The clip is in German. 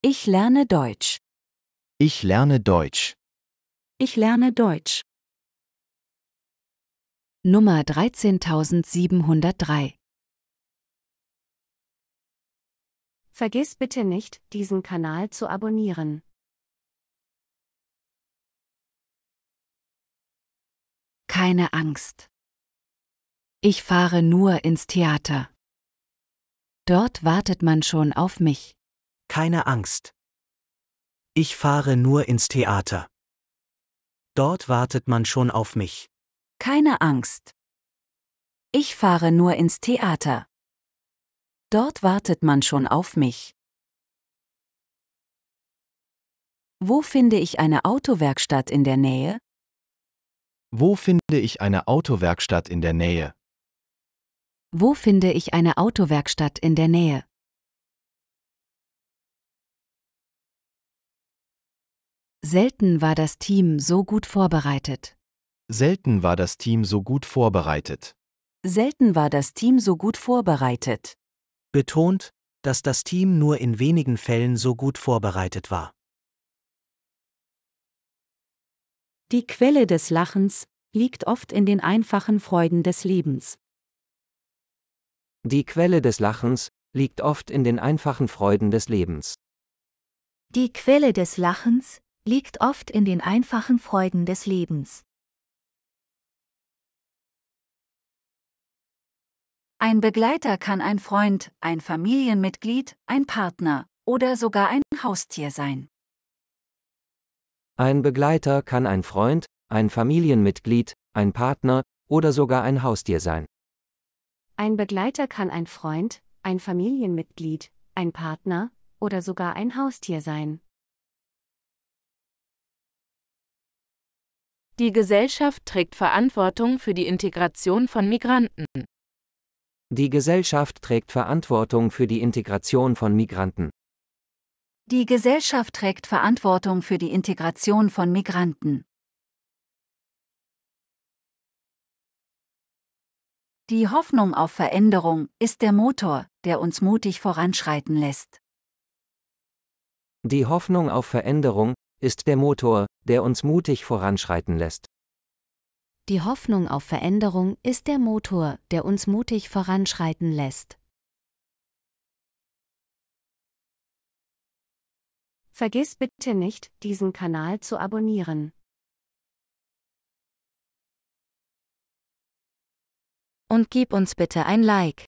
Ich lerne Deutsch. Ich lerne Deutsch. Ich lerne Deutsch. Nummer 13703 Vergiss bitte nicht, diesen Kanal zu abonnieren. Keine Angst. Ich fahre nur ins Theater. Dort wartet man schon auf mich keine Angst. Ich fahre nur ins Theater. Dort wartet man schon auf mich. Keine Angst. Ich fahre nur ins Theater. Dort wartet man schon auf mich. Wo finde ich eine Autowerkstatt in der Nähe? Wo finde ich eine Autowerkstatt in der Nähe? Wo finde ich eine Autowerkstatt in der Nähe? Selten war das Team so gut vorbereitet. Selten war das Team so gut vorbereitet. Selten war das Team so gut vorbereitet. Betont, dass das Team nur in wenigen Fällen so gut vorbereitet war. Die Quelle des Lachens liegt oft in den einfachen Freuden des Lebens. Die Quelle des Lachens liegt oft in den einfachen Freuden des Lebens. Die Quelle des Lachens liegt oft in den einfachen Freuden des Lebens. Ein Begleiter kann ein Freund, ein Familienmitglied, ein Partner oder sogar ein Haustier sein. Ein Begleiter kann ein Freund, ein Familienmitglied, ein Partner oder sogar ein Haustier sein. Ein Begleiter kann ein Freund, ein Familienmitglied, ein Partner oder sogar ein Haustier sein. Die Gesellschaft trägt Verantwortung für die Integration von Migranten. Die Gesellschaft trägt Verantwortung für die Integration von Migranten. Die Gesellschaft trägt Verantwortung für die Integration von Migranten. Die Hoffnung auf Veränderung ist der Motor, der uns mutig voranschreiten lässt. Die Hoffnung auf Veränderung ist der Motor, der uns mutig voranschreiten lässt. Die Hoffnung auf Veränderung ist der Motor, der uns mutig voranschreiten lässt. Vergiss bitte nicht, diesen Kanal zu abonnieren. Und gib uns bitte ein Like.